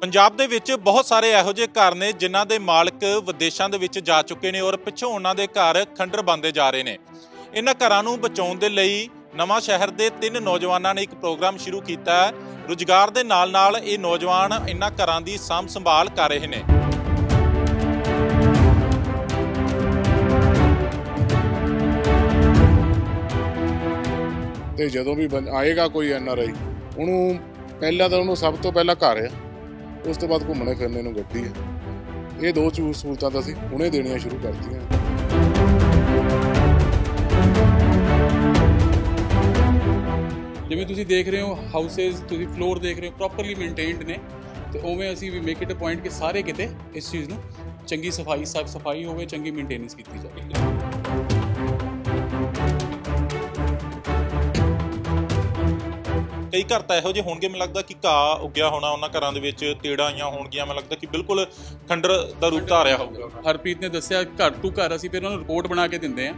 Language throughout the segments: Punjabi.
ਪੰਜਾਬ ਦੇ ਵਿੱਚ ਬਹੁਤ ਸਾਰੇ ਇਹੋ ਜਿਹੇ ਘਰ ਨੇ ਜਿਨ੍ਹਾਂ ਦੇ ਮਾਲਕ ਵਿਦੇਸ਼ਾਂ ਦੇ ਵਿੱਚ ਜਾ ਚੁੱਕੇ ਨੇ ਔਰ ਪਿੱਛੋਂ ਉਹਨਾਂ ਦੇ ਘਰ ਖੰਡਰ ਬੰਦੇ ਜਾ ਰਹੇ ਨੇ ਇਹਨਾਂ ਘਰਾਂ ਨੂੰ ਬਚਾਉਣ ਦੇ ਲਈ ਨਵਾਂ ਸ਼ਹਿਰ ਦੇ ਤਿੰਨ ਨੌਜਵਾਨਾਂ ਨੇ ਇੱਕ ਪ੍ਰੋਗਰਾਮ ਸ਼ੁਰੂ ਕੀਤਾ ਹੈ ਰੁਜ਼ਗਾਰ ਦੇ ਨਾਲ-ਨਾਲ ਇਹ ਨੌਜਵਾਨ ਇਹਨਾਂ ਘਰਾਂ ਦੀ ਸਾਂਭ ਸੰਭਾਲ ਕਰ ਰਹੇ ਨੇ ਤੇ ਜਦੋਂ ਵੀ ਆਏਗਾ ਕੋਈ ਐਨਆਰਆਈ ਉਹਨੂੰ ਪਹਿਲਾਂ ਤਾਂ ਉਹਨੂੰ ਸਭ ਤੋਂ ਪਹਿਲਾਂ ਘਰ ਆ ਉਸ ਤੋਂ ਬਾਅਦ ਘੁੰਮਣੇ ਫਿਰਨੇ ਨੂੰ ਗੱਡੀ ਹੈ ਇਹ ਦੋ ਚੂਰ ਸਹੂਲਤਾਂ ਤਾਂ ਅਸੀਂ ਹੁਣੇ ਦੇਣੀਆਂ ਸ਼ੁਰੂ ਕਰਤੀਆਂ ਜਿਵੇਂ ਤੁਸੀਂ ਦੇਖ ਰਹੇ ਹੋ ਹਾਊਸੇਸ ਤੁਸੀਂ ਫਲੋਰ ਦੇਖ ਰਹੇ ਹੋ ਪ੍ਰੋਪਰਲੀ ਮੇਨਟੇਨਡ ਨੇ ਤੇ ਉਵੇਂ ਅਸੀਂ ਵੀ ਮੇਕ ਇਟ ਅ ਪੁਆਇੰਟ ਕਿ ਸਾਰੇ ਕਿਤੇ ਇਸ ਚੀਜ਼ ਨੂੰ ਚੰਗੀ ਸਫਾਈ ਸਾਫ ਸਫਾਈ ਹੋਵੇ ਚੰਗੀ ਮੇਨਟੇਨੈਂਸ ਕੀਤੀ ਜਾਵੇ ਕਈ ਘਰ ਤਾਂ ਇਹੋ ਜਿਹੇ ਹੋਣਗੇ ਮੈਨੂੰ ਲੱਗਦਾ ਕਿ ਘਾਹ ਉੱਗਿਆ ਹੋਣਾ ਉਹਨਾਂ ਘਰਾਂ ਦੇ ਵਿੱਚ ਤੇੜਾਂ ਆਈਆਂ ਹੋਣਗੀਆਂ ਮੈਨੂੰ ਲੱਗਦਾ ਕਿ ਬਿਲਕੁਲ ਖੰਡਰ ਦਾ ਰੂਪ ਧਾਰ ਰਿਹਾ ਹੋਊਗਾ ਹਰਪ੍ਰੀਤ ਨੇ ਦੱਸਿਆ ਘਰ ਤੋਂ ਘਰ ਅਸੀਂ ਫਿਰ ਉਹਨਾਂ ਨੂੰ ਰਿਪੋਰਟ ਬਣਾ ਕੇ ਦਿੰਦੇ ਆ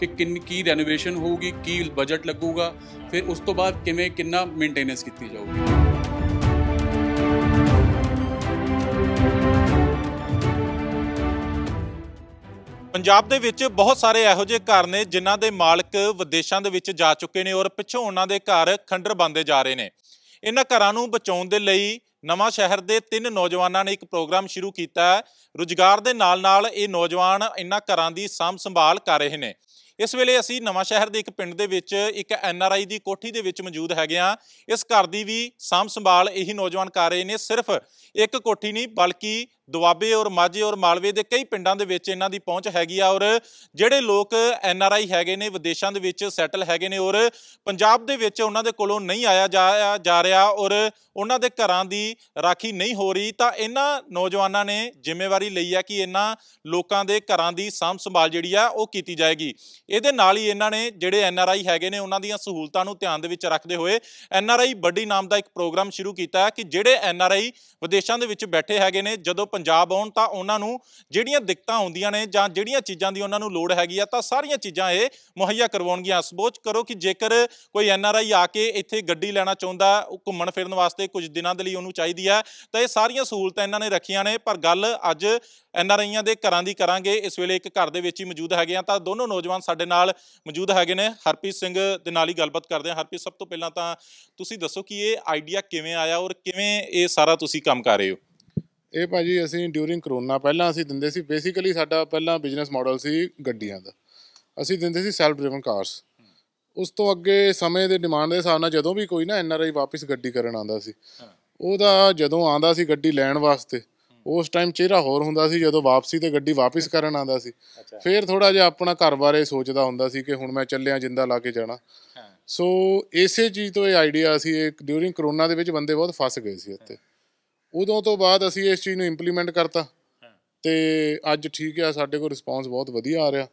ਕਿ ਕਿੰਨ ਕੀ ਰੈਨੋਵੇਸ਼ਨ ਹੋਊਗੀ ਕੀ ਬਜਟ ਲੱਗੂਗਾ ਫਿਰ ਉਸ ਤੋਂ ਬਾਅਦ ਕਿਵੇਂ ਕਿੰਨਾ ਮੇਨਟੇਨੈਂਸ ਕੀਤੀ ਜਾਊਗੀ ਪੰਜਾਬ ਦੇ ਵਿੱਚ ਬਹੁਤ ਸਾਰੇ ਇਹੋ ਜਿਹੇ ਘਰ ਨੇ ਜਿਨ੍ਹਾਂ ਦੇ ਮਾਲਕ ਵਿਦੇਸ਼ਾਂ ਦੇ ਵਿੱਚ ਜਾ ਚੁੱਕੇ ਨੇ ਔਰ ਪਿੱਛੋਂ ਉਹਨਾਂ ਦੇ ਘਰ ਖੰਡਰ ਬੰਦੇ ਜਾ ਰਹੇ ਨੇ ਇਹਨਾਂ ਘਰਾਂ ਨੂੰ ਬਚਾਉਣ ਦੇ ਲਈ ਨਵਾਂ ਸ਼ਹਿਰ ਦੇ ਤਿੰਨ ਨੌਜਵਾਨਾਂ ਨੇ ਇੱਕ ਪ੍ਰੋਗਰਾਮ ਸ਼ੁਰੂ ਕੀਤਾ ਹੈ ਰੁਜ਼ਗਾਰ ਦੇ ਨਾਲ-ਨਾਲ ਇਹ ਨੌਜਵਾਨ ਇਹਨਾਂ ਘਰਾਂ ਦੀ ਸਾਂਭ ਸੰਭਾਲ ਕਰ ਰਹੇ ਨੇ ਇਸ ਵੇਲੇ ਅਸੀਂ ਨਵਾਂ ਸ਼ਹਿਰ ਦੇ ਇੱਕ ਪਿੰਡ ਦੇ ਵਿੱਚ ਇੱਕ ਐਨ ਆਰ ਆਈ ਦੀ ਕੋਠੀ ਦੇ ਵਿੱਚ ਮੌਜੂਦ ਹੈਗੇ ਆ ਇਸ ਘਰ ਦੀ ਵੀ ਸਾਂਭ ਸੰਭਾਲ ਇਹੀ ਨੌਜਵਾਨ ਕਰ ਰਹੇ ਨੇ ਸਿਰਫ ਇੱਕ ਕੋਠੀ ਨਹੀਂ ਬਲਕਿ ਦੁਆਬੇ ਔਰ ਮਾਝੇ ਔਰ ਮਾਲਵੇ ਦੇ ਕਈ ਪਿੰਡਾਂ ਦੇ ਵਿੱਚ ਇਹਨਾਂ ਦੀ ਪਹੁੰਚ ਹੈਗੀ ਆ ਔਰ ਜਿਹੜੇ ਲੋਕ ਐਨ ਆਰ ਆਈ ਹੈਗੇ ਨੇ ਵਿਦੇਸ਼ਾਂ ਦੇ ਵਿੱਚ ਸੈਟਲ ਹੈਗੇ ਨੇ ਔਰ ਪੰਜਾਬ ਦੇ ਵਿੱਚ ਉਹਨਾਂ ਦੇ ਕੋਲੋਂ ਨਹੀਂ ਆਇਆ ਜਾ ਰਿਹਾ ਔਰ ਉਹਨਾਂ ਦੇ ਘਰਾਂ ਦੀ ਰਾਖੀ ਨਹੀਂ ਹੋ ਰਹੀ ਤਾਂ ਇਹਨਾਂ ਨੌਜਵਾਨਾਂ ਨੇ ਜ਼ਿੰਮੇਵਾਰੀ ਲਈ ਆ ਕਿ ਇਹਨਾਂ ਲੋਕਾਂ ਦੇ ਘਰਾਂ ਦੀ ਸਾਂਭ ਸੰਭਾਲ ਜਿਹੜੀ ਆ ਉਹ ਕੀਤੀ ਜਾਏਗੀ ਇਹਦੇ ਨਾਲ ਹੀ ਇਹਨਾਂ ਨੇ ਜਿਹੜੇ ਐਨ ਆਰ ਆਈ ਹੈਗੇ ਨੇ ਉਹਨਾਂ ਦੀਆਂ ਸਹੂਲਤਾਂ ਨੂੰ ਧਿਆਨ ਦੇ ਵਿੱਚ ਰੱਖਦੇ ਹੋਏ ਐਨ ਆਰ ਆਈ ਵੱਡੀ ਨਾਮ ਦਾ ਇੱਕ ਪ੍ਰੋਗਰਾਮ ਸ਼ੁਰੂ ਕੀਤਾ ਕਿ ਜਿਹੜੇ ਐਨ ਆਰ ਆਈ ਵਿਦੇਸ਼ਾਂ ਦੇ ਵਿੱਚ ਬੈਠੇ ਹੈਗੇ ਨੇ ਜਦੋਂ ਪੰਜਾਬ ਆਉਣ ਤਾਂ ਉਹਨਾਂ ਨੂੰ ਜਿਹੜੀਆਂ ਦਿੱਕਤਾਂ ਹੁੰਦੀਆਂ ਨੇ ਜਾਂ ਜਿਹੜੀਆਂ ਚੀਜ਼ਾਂ ਦੀ ਉਹਨਾਂ ਨੂੰ ਲੋੜ ਹੈਗੀ ਆ ਤਾਂ ਸਾਰੀਆਂ ਚੀਜ਼ਾਂ ਇਹ ਮੁਹੱਈਆ ਕਰਵਾਉਣਗੀਆਂ ਸੋਚ ਕਰੋ ਕਿ ਜੇਕਰ ਕੋਈ ਐਨ ਆਰ ਆਈ ਆ ਕੇ ਇੱਥੇ ਗੱਡੀ ਲੈਣਾ ਚਾਹੁੰਦਾ ਘੁੰਮਣ ਫਿਰਨ ਵਾਸਤੇ ਕੁਝ ਦਿਨਾਂ ਦੇ ਲਈ ਉਹਨੂੰ ਚਾਹੀਦੀ ਹੈ ਤਾਂ ਇਹ ਸਾਰੀਆਂ ਸਹੂਲਤਾਂ ਇਹਨਾਂ ਨੇ ਰੱਖੀਆਂ ਨੇ ਪਰ ਗੱਲ ਅੱਜ ਐਨ ਆਰ ਆਈਆਂ ਦੇ ਘਰਾਂ ਦੀ ਕਰਾਂਗੇ ਇਸ ਵੇਲੇ ਇੱਕ ਘਰ ਦੇ ਵਿੱਚ ਹੀ ਮੌਜੂਦ ਹੈਗੇ ਆ ਤਾਂ ਦੋਨੋਂ ਨੌਜਵਾਨ ਸਾਡੇ ਨਾਲ ਮੌਜੂਦ ਹੈਗੇ ਨੇ ਹਰਪ੍ਰੀਤ ਸਿੰਘ ਦੇ ਨਾਲ ਹੀ ਗੱਲਬਾਤ ਕਰਦੇ ਆ ਹਰਪ੍ਰੀਤ ਸਭ ਤੋਂ ਪਹਿਲਾਂ ਤਾਂ ਤੁਸੀਂ ਦੱਸੋ ਕਿ ਇਹ ਆਈਡੀਆ ਕਿਵੇਂ ਆਇਆ ਔਰ ਕਿਵੇਂ ਇਹ ਸਾਰਾ ਤੁਸੀਂ ਕੰਮ ਕਰ ਰਹੇ ਹੋ ਇਹ ਭਾਜੀ ਅਸੀਂ ਡਿਊਰਿੰਗ ਕਰੋਨਾ ਪਹਿਲਾਂ ਅਸੀਂ ਦਿੰਦੇ ਸੀ ਬੇਸਿਕਲੀ ਸਾਡਾ ਪਹਿਲਾਂ ਬਿਜ਼ਨਸ ਮਾਡਲ ਸੀ ਗੱਡੀਆਂ ਦਾ ਅਸੀਂ ਦਿੰਦੇ ਸੀ ਸੈਲਫ ਡਰਾਈਵਿੰਗ ਕਾਰਸ ਉਸ ਤੋਂ ਅੱਗੇ ਸਮੇਂ ਦੇ ਡਿਮਾਂਡ ਦੇ ਹਿਸਾਬ ਨਾਲ ਜਦੋਂ ਵੀ ਕੋਈ ਨਾ ਐਨ ਆਰ ਆਈ ਵਾਪਸ ਗੱਡੀ ਕਰਨ ਆਉਂਦਾ ਸੀ ਉਹਦਾ ਜਦੋਂ ਆਉਂਦਾ ਸੀ ਗੱਡੀ ਲੈਣ ਵਾਸਤੇ ਉਸ ਟਾਈਮ ਚਿਹਰਾ ਹੋਰ ਹੁੰਦਾ ਸੀ ਜਦੋਂ ਵਾਪਸੀ ਤੇ ਗੱਡੀ ਵਾਪਸ ਕਰਨ ਆਉਂਦਾ ਸੀ ਫਿਰ ਥੋੜਾ ਜਿਹਾ ਆਪਣਾ ਘਰ ਬਾਰੇ ਸੋਚਦਾ ਹੁੰਦਾ ਸੀ ਕਿ ਹੁਣ ਮੈਂ ਚੱਲਿਆ ਜਿੰਦਾ ਲਾ ਕੇ ਜਾਣਾ ਸੋ ਇਸੇ ਚੀਜ਼ ਤੋਂ ਇਹ ਆਈਡੀਆ ਸੀ ਡਿਊਰਿੰਗ ਕਰੋਨਾ ਦੇ ਵਿੱਚ ਬੰਦੇ ਬਹੁਤ ਫਸ ਗਏ ਸੀ ਉੱਤੇ ਉਦੋਂ ਤੋਂ ਬਾਅਦ ਅਸੀਂ ਇਸ ਚੀਜ਼ ਨੂੰ ਇੰਪਲੀਮੈਂਟ ਕਰਤਾ ਤੇ ਅੱਜ ਠੀਕ ਆ ਸਾਡੇ ਕੋਲ ਰਿਸਪੌਂਸ ਬਹੁਤ ਵਧੀਆ ਆ ਰਿਹਾ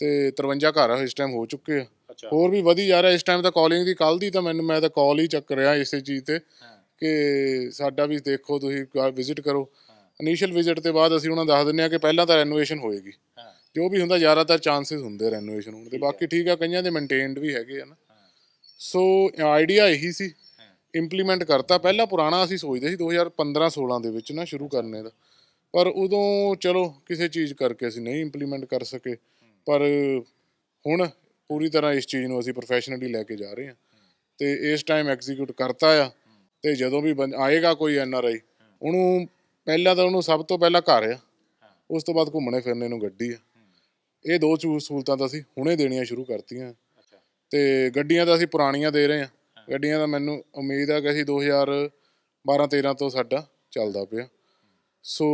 ਤੇ 53 ਘਰ ਇਸ ਟਾਈਮ ਹੋ ਚੁੱਕੇ ਆ ਹੋਰ ਵੀ ਵਧੀ ਜਾ ਰਿਹਾ ਇਸ ਟਾਈਮ ਤਾਂ ਕਾਲਿੰਗ ਦੀ ਕੱਲ ਦੀ ਤਾਂ ਮੈਨੂੰ ਮੈਂ ਤਾਂ ਕਾਲ ਹੀ ਚੱਕ ਰਿਹਾ ਇਸੇ ਚੀਜ਼ ਤੇ ਕਿ ਸਾਡਾ ਵੀ ਦੇਖੋ ਤੁਸੀਂ ਵਿਜ਼ਿਟ ਕਰੋ ਇਨੀਸ਼ੀਅਲ ਵਿਜ਼ਿਟ ਤੇ ਬਾਅਦ ਅਸੀਂ ਉਹਨਾਂ ਦੱਸ ਦਿੰਨੇ ਆ ਕਿ ਪਹਿਲਾਂ ਤਾਂ ਰੈਨੋਵੇਸ਼ਨ ਹੋਏਗੀ ਜੋ ਵੀ ਹੁੰਦਾ ਜ਼ਿਆਦਾਤਰ ਚਾਂਸਸ ਹੁੰਦੇ ਰੈਨੋਵੇਸ਼ਨ ਹੋਣ ਦੇ ਬਾਕੀ ਠੀਕ ਆ ਕਈਆਂ ਦੇ ਮੇਨਟੇਨਡ ਵੀ ਹੈਗੇ ਆ ਨਾ ਸੋ ਆਈਡੀਆ ਇਹੀ ਸੀ ਇੰਪਲੀਮੈਂਟ ਕਰਤਾ ਪਹਿਲਾਂ ਪੁਰਾਣਾ ਅਸੀਂ ਸੋਚਦੇ ਸੀ 2015-16 ਦੇ ਵਿੱਚ ਨਾ ਸ਼ੁਰੂ ਕਰਨੇ ਦਾ ਪਰ ਉਦੋਂ ਚਲੋ ਕਿਸੇ ਚੀਜ਼ ਕਰਕੇ ਅਸੀਂ ਨਹੀਂ ਇੰਪਲੀਮੈਂਟ ਕਰ ਸਕੇ ਪਰ ਹੁਣ ਪੂਰੀ ਤਰ੍ਹਾਂ ਇਸ ਚੀਜ਼ ਨੂੰ ਅਸੀਂ ਪ੍ਰੋਫੈਸ਼ਨਲੀ ਲੈ ਕੇ ਜਾ ਰਹੇ ਹਾਂ ਤੇ ਇਸ ਟਾਈਮ ਐਗਜ਼ੀਕਿਊਟ ਕਰਤਾ ਆ ਤੇ ਜਦੋਂ ਵੀ ਆਏਗਾ ਕੋਈ ਐਨ ਆਰ ਆਈ ਉਹਨੂੰ ਪਹਿਲਾਂ ਤਾਂ ਉਹਨੂੰ ਸਭ ਤੋਂ ਪਹਿਲਾਂ ਘਰ ਆ ਉਸ ਤੋਂ ਬਾਅਦ ਘੁੰਮਣੇ ਫਿਰਨੇ ਨੂੰ ਗੱਡੀ ਆ ਇਹ ਦੋ ਚੂਸ ਸਹੂਲਤਾਂ ਤਾਂ ਅਸੀਂ ਹੁਣੇ ਦੇਣੀਆਂ ਸ਼ੁਰੂ ਕਰਤੀਆਂ ਤੇ ਗੱਡੀਆਂ ਤਾਂ ਅਸੀਂ ਪੁਰਾਣੀਆਂ ਦੇ ਰਹੇ ਹਾਂ ਗੱਡੀਆਂ ਦਾ ਮੈਨੂੰ ਉਮੀਦ ਆ ਕਿ ਅਸੀਂ 2012 13 ਤੋਂ ਸਾਡਾ ਚੱਲਦਾ ਪਿਆ ਸੋ